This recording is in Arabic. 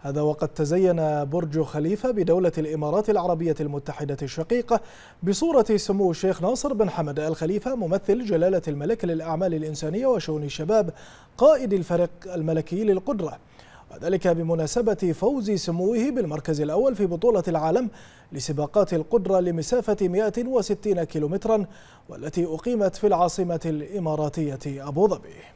هذا وقد تزين برج خليفة بدولة الإمارات العربية المتحدة الشقيقة بصورة سمو الشيخ ناصر بن حمد الخليفة ممثل جلالة الملك للأعمال الإنسانية وشؤون الشباب قائد الفريق الملكي للقدرة وذلك بمناسبة فوز سموه بالمركز الأول في بطولة العالم لسباقات القدرة لمسافة 160 كيلومترا والتي أقيمت في العاصمة الإماراتية أبوظبي